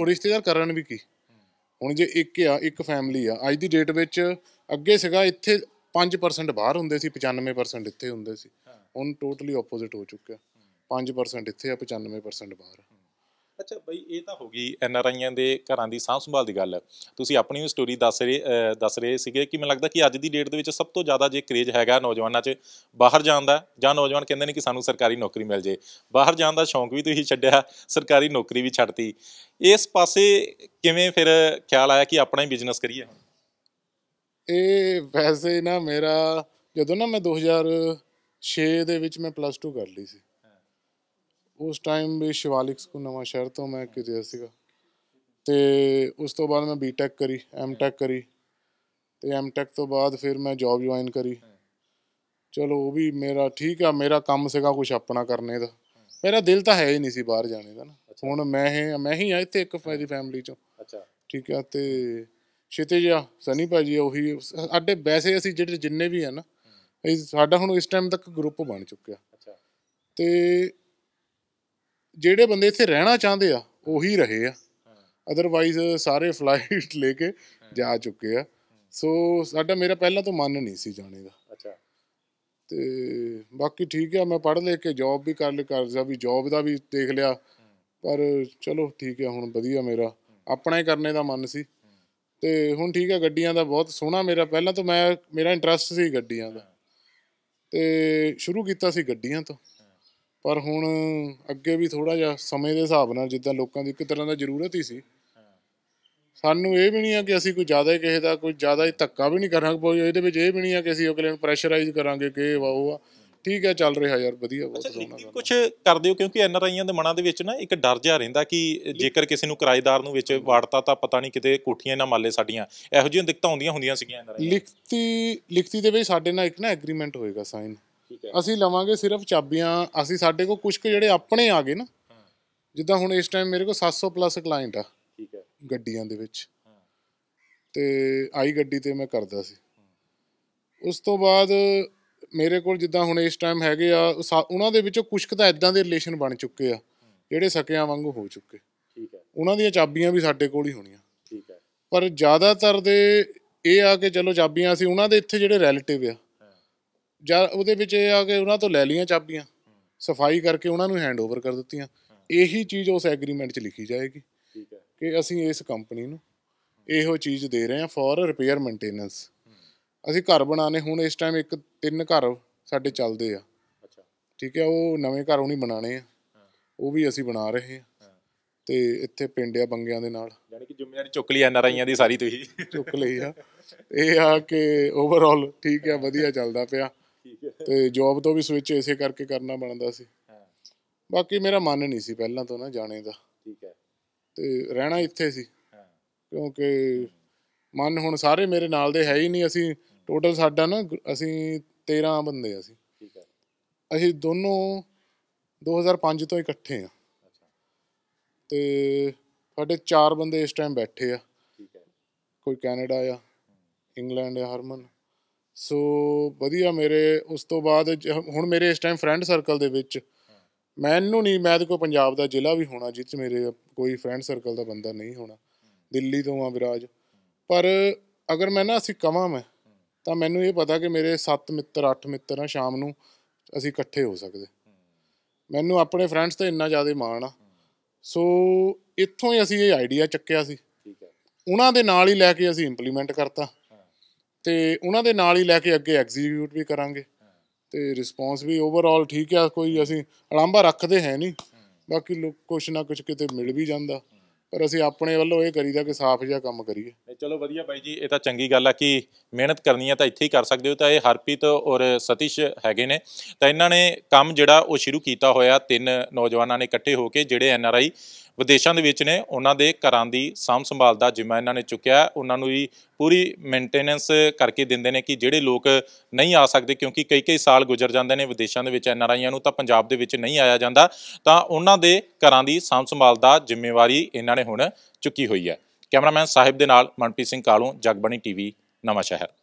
ਉਹ ਰਿਸ਼ਤੇਦਾਰ ਕਰਨ ਵੀ ਕੀ ਹੁਣ ਜੇ ਇੱਕ ਆ ਇੱਕ ਫੈਮਿਲੀ ਆ ਅੱਜ ਦੀ ਡੇਟ ਵਿੱਚ ਅੱਗੇ ਸੀਗਾ ਇੱਥੇ 5% ਬਾਹਰ ਹੁੰਦੇ ਸੀ 95% ਇੱਥੇ ਹੁੰਦੇ ਸੀ ਹੁਣ ਟੋਟਲੀ ਆਪੋਜ਼ਿਟ ਹੋ ਚੁੱਕਿਆ 5% ਇੱਥੇ ਆ 95% ਬਾਹਰ ਅੱਛਾ ਬਈ ਇਹ ਤਾਂ ਹੋ ਗਈ ਐਨ ਆਰ ਆਈਆਂ ਦੇ ਘਰਾਂ ਦੀ ਸਾਂਭ ਸੰਭਾਲ ਦੀ ਗੱਲ ਤੁਸੀਂ ਆਪਣੀ ਵੀ ਸਟੋਰੀ ਦੱਸ ਰਹੇ ਦੱਸ ਰਹੇ ਸੀਗੇ ਕਿ ਮੈਨੂੰ ਲੱਗਦਾ ਕਿ ਅੱਜ ਦੀ ਡੇਟ ਦੇ ਵਿੱਚ ਸਭ ਤੋਂ ਜ਼ਿਆਦਾ ਜੇ ਕਰੇਜ ਹੈਗਾ ਨੌਜਵਾਨਾਂ 'ਚ ਬਾਹਰ ਜਾਣ ਦਾ ਜਾਂ ਨੌਜਵਾਨ ਕਹਿੰਦੇ ਨੇ ਕਿ ਸਾਨੂੰ ਸਰਕਾਰੀ ਨੌਕਰੀ ਮਿਲ ਜੇ ਬਾਹਰ ਜਾਣ ਦਾ ਸ਼ੌਂਕ ਵੀ ਤੁਸੀਂ ਛੱਡਿਆ ਸਰਕਾਰੀ ਨੌਕਰੀ ਵੀ ਛੱਡਤੀ ਇਸ ਪਾਸੇ ਕਿਵੇਂ ਫਿਰ ਖਿਆਲ ਆਇਆ ਕਿ ਆਪਣਾ ਹੀ ਬਿਜ਼ਨਸ ਕਰੀਏ ਹੁਣ ਇਹ ਵੈਸੇ ਨਾ ਮੇਰਾ ਜਦੋਂ ਨਾ ਮੈਂ 2006 ਦੇ ਵਿੱਚ ਮੈਂ ਪਲੱਸ 2 ਕਰ ਲਈ ਸੀ ਉਸ ਟਾਈਮ ਵੀ ਸ਼ਿਵਾਲਿਕ ਸਕੂਲ ਨਵਾਂ ਸ਼ਹਿਰ ਤੋਂ ਮੈਂ ਕਿਤੇ ਸੀਗਾ ਤੇ ਉਸ ਤੋਂ ਬਾਅਦ ਮੈਂ ਬੀਟੈਕ ਕਰੀ ਐਮਟੈਕ ਕਰੀ ਤੇ ਐਮਟੈਕ ਤੋਂ ਬਾਅਦ ਫਿਰ ਮੈਂ ਜੌਬ ਜੁਆਇਨ ਕਰੀ ਚਲੋ ਉਹ ਵੀ ਮੇਰਾ ਠੀਕ ਆ ਮੇਰਾ ਕੰਮ ਸੀਗਾ ਕੁਝ ਆਪਣਾ ਕਰਨੇ ਦਾ ਮੇਰਾ ਦਿਲ ਤਾਂ ਹੈ ਹੀ ਨਹੀਂ ਸੀ ਬਾਹਰ ਜਾਣੇ ਦਾ ਨਾ ਹੁਣ ਮੈਂ ਹੀ ਮੈਂ ਹੀ ਆ ਇੱਥੇ ਇੱਕ ਮੇਰੀ ਫੈਮਿਲੀ ਚੋਂ ਅੱਛਾ ਠੀਕ ਆ ਤੇ ਛੇਤੇ ਜਿਹਾ ਸਨੀ ਭਾਜੀ ਉਹੀ ਸਾਡੇ ਵੈਸੇ ਅਸੀਂ ਜਿਹੜੇ ਜਿੰਨੇ ਵੀ ਆ ਨਾ ਸਾਡਾ ਹੁਣ ਇਸ ਟਾਈਮ ਤੱਕ ਗਰੁੱਪ ਬਣ ਚੁੱਕਿਆ ਅੱਛਾ ਤੇ ਜਿਹੜੇ ਬੰਦੇ ਇੱਥੇ ਰਹਿਣਾ ਚਾਹੁੰਦੇ ਆ ਉਹੀ ਰਹੇ ਆ ਅਦਰਵਾਈਜ਼ ਸਾਰੇ ਫਲਾਈਟ ਲੈ ਕੇ ਜਾ ਚੁੱਕੇ ਆ ਸੋ ਸਾਡਾ ਮੇਰਾ ਪਹਿਲਾਂ ਤੋਂ ਮਨ ਨਹੀਂ ਸੀ ਜਾਣੇ ਦਾ ਅੱਛਾ ਤੇ ਬਾਕੀ ਠੀਕ ਆ ਮੈਂ ਪੜ੍ਹ ਲੈ ਕੇ ਜੌਬ ਵੀ ਕਰ ਲੈ ਕਰਜ਼ਾ ਵੀ ਜੌਬ ਦਾ ਵੀ ਦੇਖ ਲਿਆ ਪਰ ਚਲੋ ਠੀਕ ਆ ਹੁਣ ਵਧੀਆ ਮੇਰਾ ਆਪਣਾ ਹੀ ਕਰਨੇ ਦਾ ਮਨ ਸੀ ਤੇ ਹੁਣ ਠੀਕ ਆ ਗੱਡੀਆਂ ਦਾ ਬਹੁਤ ਸੋਹਣਾ ਮੇਰਾ ਪਹਿਲਾਂ ਤੋਂ ਮੈਂ ਮੇਰਾ ਇੰਟਰਸਟ ਸੀ ਗੱਡੀਆਂ ਦਾ ਤੇ ਸ਼ੁਰੂ ਕੀਤਾ ਸੀ ਗੱਡੀਆਂ ਤੋਂ ਪਰ ਹੁਣ ਅੱਗੇ ਵੀ ਥੋੜਾ ਜਿਹਾ ਸਮੇਂ ਦੇ ਹਿਸਾਬ ਨਾਲ ਜਿੱਦਾਂ ਲੋਕਾਂ ਦੀ ਇੱਕ ਤਰ੍ਹਾਂ ਦਾ ਜ਼ਰੂਰਤ ਹੀ ਸੀ ਸਾਨੂੰ ਇਹ ਵੀ ਨਹੀਂ ਆ ਕਿ ਅਸੀਂ ਕੋਈ ਜ਼ਿਆਦਾ ਕਿਸੇ ਦਾ ਕੋਈ ਜ਼ਿਆਦਾ ਹੀ ਧੱਕਾ ਵੀ ਨਹੀਂ ਕਰਾਂਗੇ ਕੋਈ ਇਹਦੇ ਵਿੱਚ ਇਹ ਵੀ ਨਹੀਂ ਆ ਕਿ ਅਸੀਂ ਅਗਲੇ ਨੂੰ ਪ੍ਰੈਸ਼ਰਾਈਜ਼ ਕਰਾਂਗੇ ਕਿ ਵਾ ਉਹ ਠੀਕ ਹੈ ਚੱਲ ਰਿਹਾ ਯਾਰ ਵਧੀਆ ਬਹੁਤ ਸੋਹਣਾ ਕੁਝ ਕਰਦੇ ਹੋ ਕਿਉਂਕਿ ਐਨਆਰਆਈਆਂ ਦੇ ਮਨਾਂ ਦੇ ਵਿੱਚ ਨਾ ਇੱਕ ਡਰ ਜਿਹਾ ਰਹਿੰਦਾ ਕਿ ਜੇਕਰ ਕਿਸੇ ਨੂੰ ਕਿਰਾਏਦਾਰ ਨੂੰ ਵਿੱਚ ਵਾੜਤਾ ਤਾਂ ਪਤਾ ਨਹੀਂ ਕਿਤੇ ਕੋਠੀਆਂ ਨਾ ਮਾਲੇ ਸਾਡੀਆਂ ਇਹੋ ਜਿਹੀਆਂ ਦਿੱਕਤਾਂ ਹੁੰਦੀਆਂ ਹੁੰਦੀਆਂ ਸੀਗੀਆਂ ਐਨਆਰਆਈਆਂ ਲਿਖਤੀ ਲਿਖਤੀ ਦੇ ਵਿੱਚ ਸਾਡੇ ਨਾਲ ਇੱਕ ਨਾ ਐਗਰੀਮੈਂਟ ਹੋਏਗਾ ਸਾਈਨ ਅਸੀਂ ਲਵਾਂਗੇ ਸਿਰਫ ਚਾਬੀਆਂ ਅਸੀਂ ਸਾਡੇ ਕੋਲ ਕੁਝ ਕੁ ਜਿਹੜੇ ਆਪਣੇ ਆ ਗਏ ਨਾ ਜਿੱਦਾਂ ਹੁਣ ਇਸ ਟਾਈਮ ਮੇਰੇ ਕੋਲ 700 ਪਲੱਸ ਕਲਾਇੰਟ ਆ ਠੀਕ ਹੈ ਗੱਡੀਆਂ ਦੇ ਵਿੱਚ ਤੇ ਆਈ ਗੱਡੀ ਤੇ ਮੈਂ ਕਰਦਾ ਸੀ ਉਸ ਤੋਂ ਬਾਅਦ ਮੇਰੇ ਕੋਲ ਜਿੱਦਾਂ ਹੁਣ ਇਸ ਟਾਈਮ ਹੈਗੇ ਆ ਉਹਨਾਂ ਦੇ ਵਿੱਚੋਂ ਕੁਝ ਕੁ ਤਾਂ ਇਦਾਂ ਦੇ ਰਿਲੇਸ਼ਨ ਬਣ ਚੁੱਕੇ ਆ ਜਿਹੜੇ ਸਕਿਆਂ ਵਾਂਗੂ ਹੋ ਚੁੱਕੇ ਠੀਕ ਹੈ ਉਹਨਾਂ ਦੀਆਂ ਚਾਬੀਆਂ ਵੀ ਸਾਡੇ ਕੋਲ ਹੀ ਹੋਣੀਆਂ ਠੀਕ ਹੈ ਪਰ ਜ਼ਿਆਦਾਤਰ ਦੇ ਇਹ ਆ ਕਿ ਚਲੋ ਚਾਬੀਆਂ ਅਸੀਂ ਉਹਨਾਂ ਦੇ ਇੱਥੇ ਜਿਹੜੇ ਰਿਲੇਟਿਵ ਆ ਉਹਦੇ ਵਿੱਚ ਇਹ ਆ ਕਿ ਉਹਨਾਂ ਤੋਂ ਲੈ ਲਈਆਂ ਚਾਬੀਆਂ ਸਫਾਈ ਕਰਕੇ ਉਹਨਾਂ ਨੂੰ ਹੈਂਡਓਵਰ ਕਰ ਦਿੱਤੀਆਂ ਇਹੀ ਚੀਜ਼ ਉਸ ਐਗਰੀਮੈਂਟ 'ਚ ਲਿਖੀ ਜਾਏਗੀ ਠੀਕ ਹੈ ਕਿ ਅਸੀਂ ਇਸ ਕੰਪਨੀ ਨੂੰ ਇਹੋ ਚੀਜ਼ ਦੇ ਰਹੇ ਹਾਂ ਫॉर ਰਿਪੇਅਰ ਮੇਨਟੇਨੈਂਸ ਅਸੀਂ ਘਰ ਬਣਾਣੇ ਹੁਣ ਇਸ ਟਾਈਮ ਇੱਕ ਤਿੰਨ ਘਰ ਸਾਡੇ ਚੱਲਦੇ ਆ ਅੱਛਾ ਠੀਕ ਹੈ ਉਹ ਨਵੇਂ ਘਰ ਉਹ ਨਹੀਂ ਬਣਾਣੇ ਆ ਉਹ ਵੀ ਅਸੀਂ ਬਣਾ ਰਹੇ ਹਾਂ ਤੇ ਇੱਥੇ ਪਿੰਡ ਆ ਬੰਗਿਆਂ ਦੇ ਨਾਲ ਯਾਨੀ ਕਿ ਜ਼ਿੰਮੇਵਾਰੀ ਚੁੱਕ ਲਈ ਐਨਆਰਆਈਆਂ ਦੀ ਸਾਰੀ ਤੁਸੀਂ ਚੁੱਕ ਲਈ ਆ ਇਹ ਆ ਕਿ ਓਵਰਆਲ ਠੀਕ ਹੈ ਵਧੀਆ ਚੱਲਦਾ ਪਿਆ ਤੇ ਜੌਬ ਤੋਂ ਵੀ ਸਵਿਚ ਇਸੇ ਕਰਕੇ ਕਰਨਾ ਬਣਦਾ ਸੀ ਹਾਂ ਬਾਕੀ ਮੇਰਾ ਮਨ ਨਹੀਂ ਸੀ ਪਹਿਲਾਂ ਤੋਂ ਨਾ ਜਾਣੇ ਦਾ ਠੀਕ ਹੈ ਤੇ ਰਹਿਣਾ ਇੱਥੇ ਸੀ ਹਾਂ ਕਿਉਂਕਿ ਮਨ ਹੁਣ ਸਾਰੇ ਮੇਰੇ ਨਾਲ ਦੇ ਹੈ ਹੀ ਨਹੀਂ ਅਸੀਂ ਟੋਟਲ ਸਾਡਾ ਨਾ ਅਸੀਂ 13 ਬੰਦੇ ਆ ਅਸੀਂ ਠੀਕ ਹੈ ਅਸੀਂ ਦੋਨੋਂ 2005 ਤੋਂ ਇਕੱਠੇ ਆ ਤੇ ਸਾਡੇ 4 ਬੰਦੇ ਇਸ ਟਾਈਮ ਬੈਠੇ ਆ ਠੀਕ ਹੈ ਕੋਈ ਕੈਨੇਡਾ ਆ ਇੰਗਲੈਂਡ ਆ ਹਰਮਨ ਸੋ ਵਧੀਆ ਮੇਰੇ ਉਸ ਤੋਂ ਬਾਅਦ ਹੁਣ ਮੇਰੇ ਇਸ ਟਾਈਮ ਫਰੈਂਡ ਸਰਕਲ ਦੇ ਵਿੱਚ ਮੈਨੂੰ ਨਹੀਂ ਮੈਂ ਤਾਂ ਕੋਈ ਪੰਜਾਬ ਦਾ ਜ਼ਿਲ੍ਹਾ ਵੀ ਹੋਣਾ ਜਿੱਥੇ ਮੇਰੇ ਕੋਈ ਫਰੈਂਡ ਸਰਕਲ ਦਾ ਬੰਦਾ ਨਹੀਂ ਹੋਣਾ ਦਿੱਲੀ ਤੋਂ ਆ ਵਿਰਾਜ ਪਰ ਅਗਰ ਮੈਂ ਨਾ ਅਸੀਂ ਕਵਾਂ ਮੈਂ ਤਾਂ ਮੈਨੂੰ ਇਹ ਪਤਾ ਕਿ ਮੇਰੇ 7 ਮਿੱਤਰ 8 ਮਿੱਤਰ ਆ ਸ਼ਾਮ ਨੂੰ ਅਸੀਂ ਇਕੱਠੇ ਹੋ ਸਕਦੇ ਮੈਨੂੰ ਆਪਣੇ ਫਰੈਂਡਸ ਤੇ ਇੰਨਾ ਜ਼ਿਆਦਾ ਮਾਣ ਆ ਸੋ ਇੱਥੋਂ ਹੀ ਅਸੀਂ ਇਹ ਆਈਡੀਆ ਚੱਕਿਆ ਸੀ ਠੀਕ ਹੈ ਉਹਨਾਂ ਦੇ ਨਾਲ ਹੀ ਲੈ ਕੇ ਅਸੀਂ ਇੰਪਲੀਮੈਂਟ ਕਰਤਾ ਤੇ ਉਹਨਾਂ ਦੇ ਨਾਲ ਹੀ ਲੈ ਕੇ ਅੱਗੇ ਐਗਜ਼ੀਕਿਊਟ ਵੀ ਕਰਾਂਗੇ ਤੇ ਰਿਸਪੌਂਸ ਵੀ ਓਵਰਆਲ ਠੀਕ ਆ ਕੋਈ ਅਸੀਂ ਅਲਾਂਬਾ ਰੱਖਦੇ ਹੈ ਨਹੀਂ ਬਾਕੀ ਲੋਕ ਕੁਛ ਨਾ ਕੁਛ ਕਿਤੇ ਮਿਲ ਵੀ ਜਾਂਦਾ ਪਰ ਅਸੀਂ ਆਪਣੇ ਵੱਲੋਂ ਇਹ ਕਰੀਦਾ ਕਿ ਸਾਫ਼ ਜਿਹਾ ਕੰਮ ਕਰੀਏ ਚਲੋ ਵਧੀਆ ਬਾਈ ਜੀ ਇਹ ਤਾਂ ਚੰਗੀ ਗੱਲ ਆ ਕਿ ਮਿਹਨਤ ਕਰਨੀ ਆ ਤਾਂ ਇੱਥੇ ਹੀ ਕਰ ਸਕਦੇ ਹੋ ਤਾਂ ਇਹ ਹਰਪ੍ਰੀਤ ਔਰ ਸਤੀਸ਼ ਹੈਗੇ ਨੇ ਤਾਂ ਇਹਨਾਂ ਨੇ ਕੰਮ ਜਿਹੜਾ ਉਹ ਸ਼ੁਰੂ ਕੀਤਾ ਹੋਇਆ ਤਿੰਨ ਨੌਜਵਾਨਾਂ ਨੇ ਇਕੱਠੇ ਹੋ ਕੇ ਜਿਹੜੇ ਐਨ ਆਰ ਆਈ ਵਿਦੇਸ਼ਾਂ ਦੇ ਵਿੱਚ ਨੇ ਉਹਨਾਂ ਦੇ ਘਰਾਂ ਦੀ ਸਾਂਭ ਸੰਭਾਲ ਦਾ ਜਿੰਮਾ ਇਹਨਾਂ ਨੇ ਚੁੱਕਿਆ ਉਹਨਾਂ ਨੂੰ ਵੀ ਪੂਰੀ ਮੇਨਟੇਨੈਂਸ ਕਰਕੇ ਦਿੰਦੇ ਨੇ ਕਿ ਜਿਹੜੇ ਲੋਕ ਨਹੀਂ ਆ ਸਕਦੇ ਕਿਉਂਕਿ ਕਈ ਕਈ ਸਾਲ ਗੁਜ਼ਰ ਜਾਂਦੇ ਨੇ ਵਿਦੇਸ਼ਾਂ ਦੇ ਵਿੱਚ ਐਨਆਰਆਈਆਂ ਨੂੰ ਤਾਂ ਪੰਜਾਬ ਦੇ ਵਿੱਚ ਨਹੀਂ ਆਇਆ ਜਾਂਦਾ ਤਾਂ ਉਹਨਾਂ ਦੇ ਘਰਾਂ ਦੀ ਸਾਂਭ ਸੰਭਾਲ ਦਾ ਜ਼ਿੰਮੇਵਾਰੀ ਇਹਨਾਂ ਨੇ ਹੁਣ ਚੁੱਕੀ ਹੋਈ ਹੈ ਕੈਮਰਾਮੈਨ ਸਾਹਿਬ ਦੇ ਨਾਲ ਮਨਪ੍ਰੀਤ ਸਿੰਘ ਕਾਲੂ ਜਗਬਣੀ ਟੀਵੀ ਨਵਾਂ ਸ਼ਹਿਰ